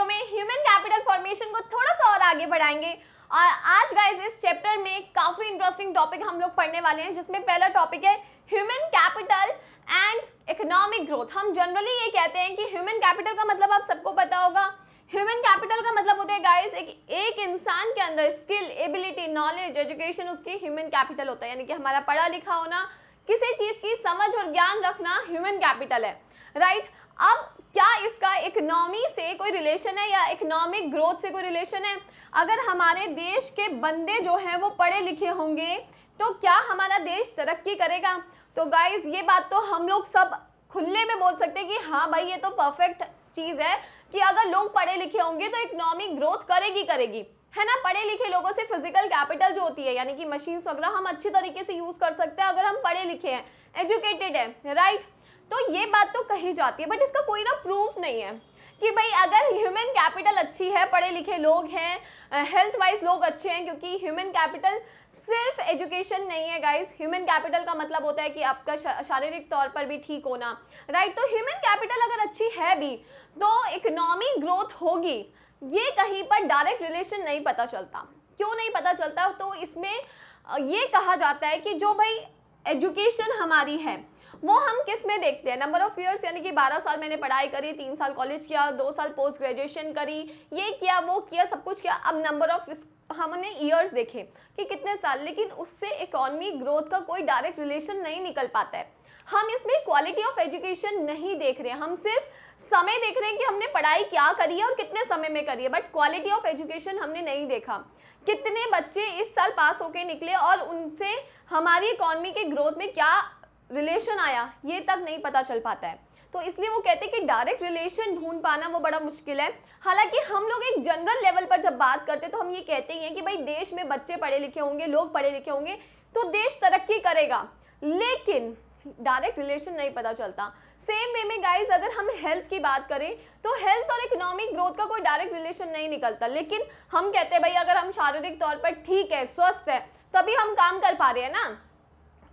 Video में human capital formation को थोड़ा सा और आगे बढ़ाएंगे और आज गाइज इस चैप्टर में काफ़ी इंटरेस्टिंग टॉपिक हम लोग पढ़ने वाले हैं जिसमें पहला टॉपिक है human capital and economic growth हम जनरली ये कहते हैं कि ह्यूमन कैपिटल का मतलब आप सबको पता होगा ह्यूमन कैपिटल का मतलब होता है गाइस एक एक इंसान के अंदर स्किल एबिलिटी नॉलेज एजुकेशन उसकी ह्यूमन कैपिटल होता है यानी कि हमारा पढ़ा लिखा होना किसी चीज़ की समझ और ज्ञान रखना ह्यूमन कैपिटल है राइट right? अब क्या इसका इकोनॉमी से कोई रिलेशन है या इकोनॉमिक ग्रोथ से कोई रिलेशन है अगर हमारे देश के बंदे जो हैं वो पढ़े लिखे होंगे तो क्या हमारा देश तरक्की करेगा तो गाइज ये बात तो हम लोग सब खुले में बोल सकते हैं कि हाँ भाई ये तो परफेक्ट चीज़ है कि अगर लोग पढ़े लिखे होंगे तो इकोनॉमिक ग्रोथ करेगी करेगी है ना पढ़े लिखे लोगों से फिजिकल कैपिटल जो होती है यानी कि मशीन्स वगैरह हम अच्छे तरीके से यूज़ कर सकते हैं अगर हम पढ़े लिखे हैं एजुकेटेड है राइट right? तो ये बात तो कही जाती है बट इसका कोई ना प्रूफ नहीं है कि भाई अगर ह्यूमन कैपिटल अच्छी है पढ़े लिखे लोग हैं हेल्थ वाइज लोग अच्छे हैं क्योंकि ह्यूमन कैपिटल सिर्फ एजुकेशन नहीं है गाइस ह्यूमन कैपिटल का मतलब होता है कि आपका शारीरिक तौर पर भी ठीक होना राइट तो ह्यूमन कैपिटल अगर अच्छी है भी तो इकोनॉमी ग्रोथ होगी ये कहीं पर डायरेक्ट रिलेशन नहीं पता चलता क्यों नहीं पता चलता तो इसमें ये कहा जाता है कि जो भाई एजुकेशन हमारी है वो हम किस में देखते हैं नंबर ऑफ ईयर्स यानी कि बारह साल मैंने पढ़ाई करी तीन साल कॉलेज किया दो साल पोस्ट ग्रेजुएशन करी ये किया वो किया सब कुछ किया अब नंबर ऑफ हमने ईयर्स देखे कि कितने साल लेकिन उससे इकोनॉमी ग्रोथ का कोई डायरेक्ट रिलेशन नहीं निकल पाता है हम इसमें क्वालिटी ऑफ एजुकेशन नहीं देख रहे हैं हम सिर्फ समय देख रहे हैं कि हमने पढ़ाई क्या करी है और कितने समय में करी है बट क्वालिटी ऑफ एजुकेशन हमने नहीं देखा कितने बच्चे इस साल पास होके निकले और उनसे हमारी इकॉनमी के ग्रोथ में क्या रिलेशन आया ये तक नहीं पता चल पाता है तो इसलिए वो कहते हैं कि डायरेक्ट रिलेशन ढूंढ पाना वो बड़ा मुश्किल है हालांकि हम लोग एक जनरल लेवल पर जब बात करते हैं तो हम ये कहते ही हैं कि भाई देश में बच्चे पढ़े लिखे होंगे लोग पढ़े लिखे होंगे तो देश तरक्की करेगा लेकिन डायरेक्ट रिलेशन नहीं पता चलता सेम वे में गाइस अगर हम हेल्थ की बात करें तो हेल्थ और इकोनॉमिक ग्रोथ का कोई डायरेक्ट रिलेशन नहीं निकलता लेकिन हम कहते हैं भाई अगर हम शारीरिक तौर पर ठीक है स्वस्थ है तभी हम काम कर पा रहे हैं ना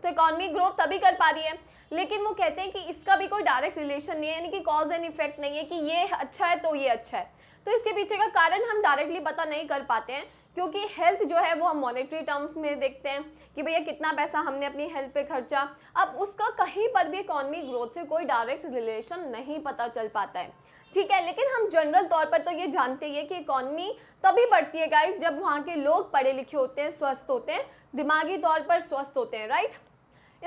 तो इकॉनमी ग्रोथ तभी कर पा रही है लेकिन वो कहते हैं कि इसका भी कोई डायरेक्ट रिलेशन नहीं है यानी कि कॉज एंड इफेक्ट नहीं है कि ये अच्छा है तो ये अच्छा है तो इसके पीछे का कारण हम डायरेक्टली पता नहीं कर पाते हैं क्योंकि हेल्थ जो है वो हम मॉनेटरी टर्म्स में देखते हैं कि भैया कितना पैसा हमने अपनी हेल्थ पे खर्चा अब उसका कहीं पर भी इकोनॉमी ग्रोथ से कोई डायरेक्ट रिलेशन नहीं पता चल पाता है ठीक है लेकिन हम जनरल तौर पर तो ये जानते ही हैं कि इकॉनमी तभी बढ़ती है गाइस जब वहाँ के लोग पढ़े लिखे होते हैं स्वस्थ होते हैं दिमागी तौर पर स्वस्थ होते हैं राइट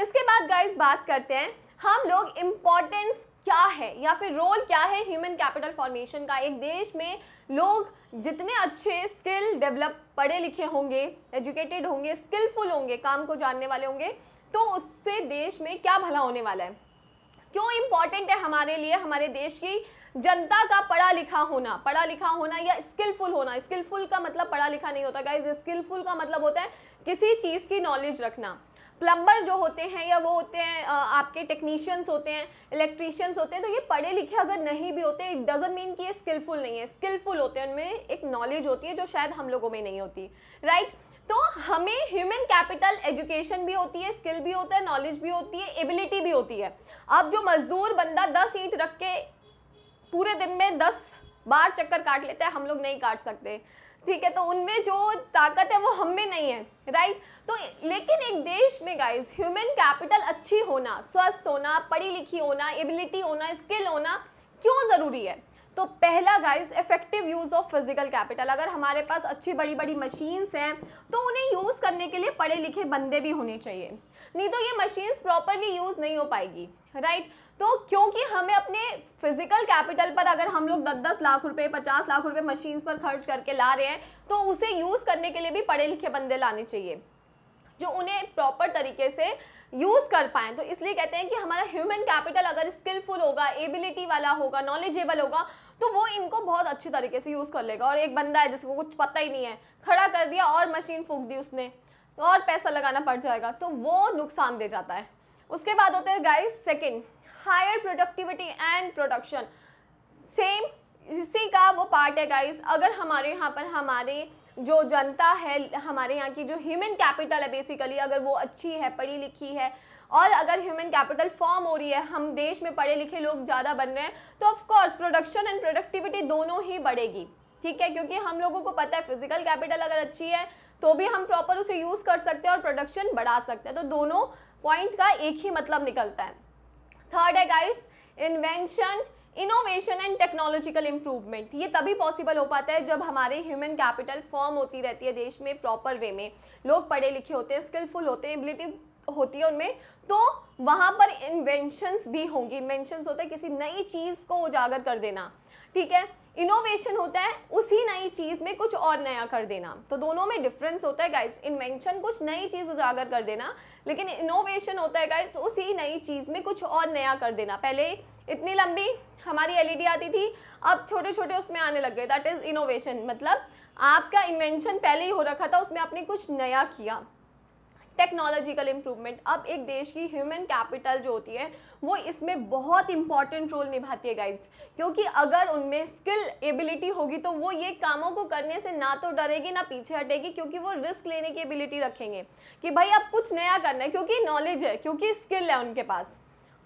इसके बाद गाइज बात करते हैं हम लोग इम्पोर्टेंस क्या है या फिर रोल क्या है ह्यूमन कैपिटल फॉर्मेशन का एक देश में लोग जितने अच्छे स्किल डेवलप पढ़े लिखे होंगे एजुकेटेड होंगे स्किलफुल होंगे काम को जानने वाले होंगे तो उससे देश में क्या भला होने वाला है क्यों इम्पॉर्टेंट है हमारे लिए हमारे देश की जनता का पढ़ा लिखा होना पढ़ा लिखा होना या स्किलफुल होना स्किलफुल का मतलब पढ़ा लिखा नहीं होता गाइज स्किलफुल का मतलब होता है किसी चीज़ की नॉलेज रखना प्लम्बर जो होते हैं या वो होते हैं आपके टेक्नीशियंस होते हैं इलेक्ट्रीशियंस होते हैं तो ये पढ़े लिखे अगर नहीं भी होते इट डजेंट मीन कि ये स्किलफुल नहीं है स्किलफुल होते हैं उनमें एक नॉलेज होती है जो शायद हम लोगों में नहीं होती राइट right? तो हमें ह्यूमन कैपिटल एजुकेशन भी होती है स्किल भी होता है नॉलेज भी होती है एबिलिटी भी होती है अब जो मजदूर बंदा दस ईंट रख के पूरे दिन में दस बार चक्कर काट लेता है हम लोग नहीं काट सकते ठीक है तो उनमें जो ताकत है वो हम में नहीं है राइट तो लेकिन एक देश में गाइज ह्यूमन कैपिटल अच्छी होना स्वस्थ होना पढ़ी लिखी होना एबिलिटी होना स्किल होना क्यों ज़रूरी है तो पहला guys effective use of physical capital अगर हमारे पास अच्छी बड़ी बड़ी मशीन्स हैं तो उन्हें यूज़ करने के लिए पढ़े लिखे बंदे भी होने चाहिए नहीं तो ये मशीन्स प्रॉपरली यूज़ नहीं हो पाएगी राइट right? तो क्योंकि हमें अपने फिजिकल कैपिटल पर अगर हम लोग दस दस लाख रुपए पचास लाख रुपए मशीन्स पर खर्च करके ला रहे हैं तो उसे यूज़ करने के लिए भी पढ़े लिखे बंदे लाने चाहिए जो उन्हें प्रॉपर तरीके से यूज़ कर पाएँ तो इसलिए कहते हैं कि हमारा ह्यूमन कैपिटल अगर स्किलफुल होगा एबिलिटी वाला होगा नॉलेजेबल होगा तो वो इनको बहुत अच्छी तरीके से यूज़ कर लेगा और एक बंदा है जिसको कुछ पता ही नहीं है खड़ा कर दिया और मशीन फूक दी उसने तो और पैसा लगाना पड़ जाएगा तो वो नुकसान दे जाता है उसके बाद होते हैं guys second higher productivity and production same इसी का वो पार्ट है गाइस अगर हमारे यहाँ पर हमारे जो जनता है हमारे यहाँ की जो ह्यूमन कैपिटल है बेसिकली अगर वो अच्छी है पढ़ी लिखी है और अगर ह्यूमन कैपिटल फॉर्म हो रही है हम देश में पढ़े लिखे लोग ज़्यादा बन रहे हैं तो ऑफकोर्स प्रोडक्शन एंड प्रोडक्टिविटी दोनों ही बढ़ेगी ठीक है क्योंकि हम लोगों को पता है फिजिकल कैपिटल अगर अच्छी है तो भी हम प्रॉपर उसे यूज़ कर सकते हैं और प्रोडक्शन बढ़ा सकते हैं तो दोनों पॉइंट का एक ही मतलब निकलता है थर्ड है guys invention innovation and technological improvement ये तभी पॉसिबल हो पाता है जब हमारे ह्यूमन कैपिटल फॉर्म होती रहती है देश में प्रॉपर वे में लोग पढ़े लिखे होते हैं स्किलफुल होते हैं एबिलिटी होती है उनमें तो वहाँ पर इन्वेंशंस भी होंगी इन्वेंशंस होते हैं किसी नई चीज़ को उजागर कर देना ठीक है इनोवेशन होता है उसी नई चीज़ में कुछ और नया कर देना तो दोनों में डिफरेंस होता है गाइस इन्वेंशन कुछ नई चीज़ उजागर कर देना लेकिन इनोवेशन होता है गाइस उसी नई चीज़ में कुछ और नया कर देना पहले इतनी लंबी हमारी एलईडी e आती थी अब छोटे छोटे उसमें आने लग गए दैट इज़ इनोवेशन मतलब आपका इन्वेंशन पहले ही हो रखा था उसमें आपने कुछ नया किया टेक्नोलॉजिकल इंप्रूवमेंट अब एक देश की ह्यूमन कैपिटल जो होती है वो इसमें बहुत इंपॉर्टेंट रोल निभाती है गाइज क्योंकि अगर उनमें स्किल एबिलिटी होगी तो वो ये कामों को करने से ना तो डरेगी ना पीछे हटेगी क्योंकि वो रिस्क लेने की एबिलिटी रखेंगे कि भाई अब कुछ नया करना है क्योंकि नॉलेज है क्योंकि स्किल है उनके पास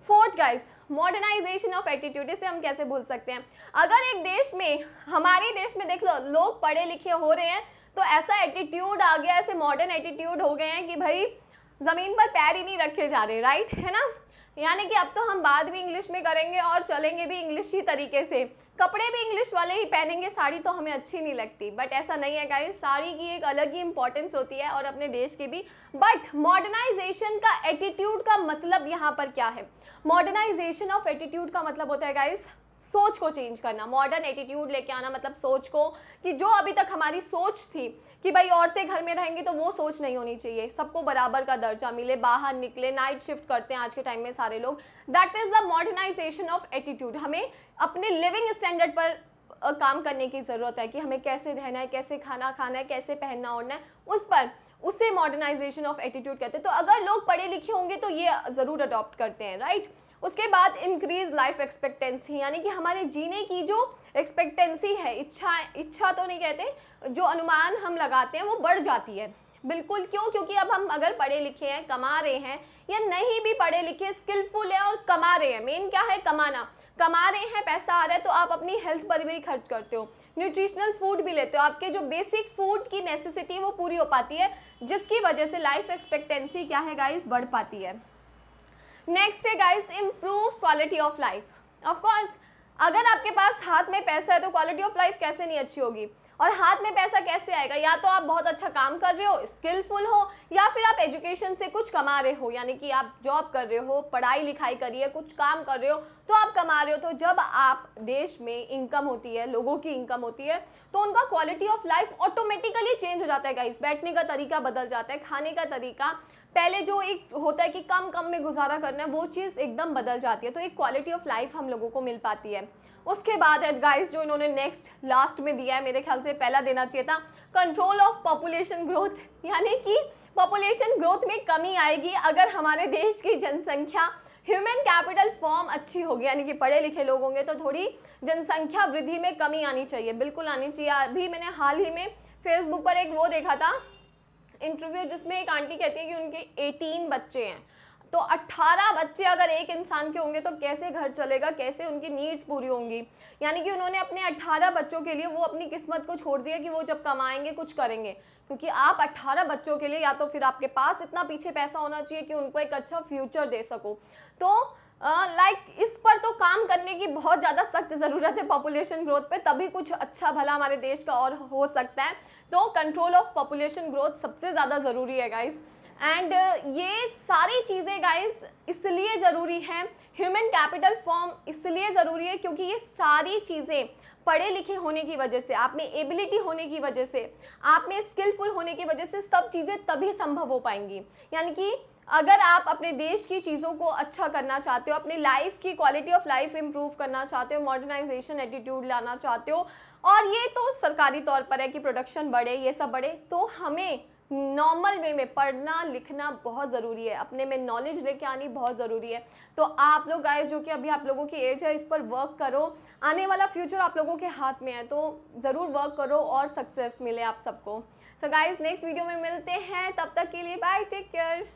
fourth guys modernization of attitude इसे हम कैसे भूल सकते हैं अगर एक देश में हमारे देश में देख लो लोग पढ़े लिखे हो रहे हैं तो ऐसा एटीट्यूड आ गया ऐसे मॉडर्न एटीट्यूड हो गए हैं कि भाई ज़मीन पर पैर ही नहीं रखे जा रहे राइट है ना यानी कि अब तो हम बात भी इंग्लिश में करेंगे और चलेंगे भी इंग्लिश ही तरीके से कपड़े भी इंग्लिश वाले ही पहनेंगे साड़ी तो हमें अच्छी नहीं लगती बट ऐसा नहीं है गाइस साड़ी की एक अलग ही इम्पोर्टेंस होती है और अपने देश की भी बट मॉडर्नाइजेशन का एटीट्यूड का मतलब यहाँ पर क्या है मॉडर्नाइजेशन ऑफ एटीट्यूड का मतलब होता है गाइस सोच को चेंज करना मॉडर्न एटीट्यूड लेके आना मतलब सोच को कि जो अभी तक हमारी सोच थी कि भाई औरतें घर में रहेंगी तो वो सोच नहीं होनी चाहिए सबको बराबर का दर्जा मिले बाहर निकले नाइट शिफ्ट करते हैं आज के टाइम में सारे लोग that is the modernization of attitude हमें अपने लिविंग स्टैंडर्ड पर काम करने की ज़रूरत है कि हमें कैसे रहना है कैसे खाना खाना है कैसे पहनना ओढ़ना है उस पर उसे मॉडर्नाइजेशन ऑफ एटीट्यूड कहते हैं तो अगर लोग पढ़े लिखे होंगे तो ये ज़रूर अडॉप्ट करते हैं राइट right? उसके बाद इंक्रीज लाइफ एक्सपेक्टेंसी यानी कि हमारे जीने की जो एक्सपेक्टेंसी है इच्छा इच्छा तो नहीं कहते जो अनुमान हम लगाते हैं वो बढ़ जाती है बिल्कुल क्यों क्योंकि अब हम अगर पढ़े लिखे हैं कमा रहे हैं या नहीं भी पढ़े लिखे स्किलफुल हैं और कमा रहे हैं मेन क्या है कमाना कमा रहे हैं पैसा आ रहा है तो आप अपनी हेल्थ पर भी खर्च करते हो न्यूट्रिशनल फूड भी लेते हो आपके जो बेसिक फूड की नेसेसिटी वो पूरी हो पाती है जिसकी वजह से लाइफ एक्सपेक्टेंसी क्या है गाइस बढ़ पाती है नेक्स्ट है guys improve quality of life of course अगर आपके पास हाथ में पैसा है तो क्वालिटी ऑफ लाइफ कैसे नहीं अच्छी होगी और हाथ में पैसा कैसे आएगा या तो आप बहुत अच्छा काम कर रहे हो स्किलफुल हो या फिर आप एजुकेशन से कुछ कमा रहे हो यानी कि आप जॉब कर रहे हो पढ़ाई लिखाई करिए कुछ काम कर रहे हो तो आप कमा रहे हो तो जब आप देश में इनकम होती है लोगों की इनकम होती है तो उनका quality of life automatically change हो जाता है गाइस बैठने का तरीका बदल जाता है खाने का तरीका पहले जो एक होता है कि कम कम में गुजारा करना है वो चीज़ एकदम बदल जाती है तो एक क्वालिटी ऑफ लाइफ हम लोगों को मिल पाती है उसके बाद एडवाइस जो इन्होंने नेक्स्ट लास्ट में दिया है मेरे ख्याल से पहला देना चाहिए था कंट्रोल ऑफ पॉपुलेशन ग्रोथ यानी कि पॉपुलेशन ग्रोथ में कमी आएगी अगर हमारे देश की जनसंख्या ह्यूमन कैपिटल फॉर्म अच्छी होगी यानी कि पढ़े लिखे लोग होंगे तो थोड़ी जनसंख्या वृद्धि में कमी आनी चाहिए बिल्कुल आनी चाहिए अभी मैंने हाल ही में फेसबुक पर एक वो देखा था इंटरव्यू जिसमें एक आंटी कहती है कि उनके 18 बच्चे हैं तो 18 बच्चे अगर एक इंसान के होंगे तो कैसे घर चलेगा कैसे उनकी नीड्स पूरी होंगी यानी कि उन्होंने अपने 18 बच्चों के लिए वो अपनी किस्मत को छोड़ दिया कि वो जब कमाएंगे कुछ करेंगे क्योंकि आप 18 बच्चों के लिए या तो फिर आपके पास इतना पीछे पैसा होना चाहिए कि उनको एक अच्छा फ्यूचर दे सको तो लाइक uh, like, इस पर तो काम करने की बहुत ज़्यादा सख्त ज़रूरत है पॉपुलेशन ग्रोथ पे तभी कुछ अच्छा भला हमारे देश का और हो सकता है तो कंट्रोल ऑफ पॉपुलेशन ग्रोथ सबसे ज़्यादा ज़रूरी है गाइज़ एंड uh, ये सारी चीज़ें गाइस इसलिए ज़रूरी हैं ह्यूमन कैपिटल फॉर्म इसलिए ज़रूरी है क्योंकि ये सारी चीज़ें पढ़े लिखे होने की वजह से आप में एबिलिटी होने की वजह से आप में स्किलफुल होने की वजह से सब चीज़ें तभी संभव हो पाएंगी यानी कि अगर आप अपने देश की चीज़ों को अच्छा करना चाहते हो अपनी लाइफ की क्वालिटी ऑफ लाइफ इम्प्रूव करना चाहते हो मॉडर्नाइजेशन एटीट्यूड लाना चाहते हो और ये तो सरकारी तौर पर है कि प्रोडक्शन बढ़े ये सब बढ़े तो हमें नॉर्मल वे में पढ़ना लिखना बहुत ज़रूरी है अपने में नॉलेज लेके आनी बहुत ज़रूरी है तो आप लोग गाय जो कि अभी आप लोगों की एज है इस पर वर्क करो आने वाला फ्यूचर आप लोगों के हाथ में है तो ज़रूर वर्क करो और सक्सेस मिले आप सबको सो गाइज नेक्स्ट वीडियो में मिलते हैं तब तक के लिए बाय टेक केयर